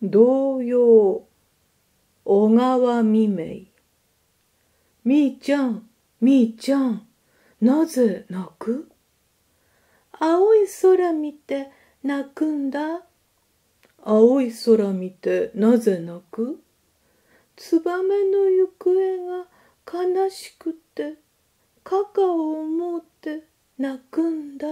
童謡小川未明みーちゃんみーちゃんなぜ泣く青い空見て泣くんだ青い空見てなぜ泣くツバメの行方が悲しくてカカを思うて泣くんだ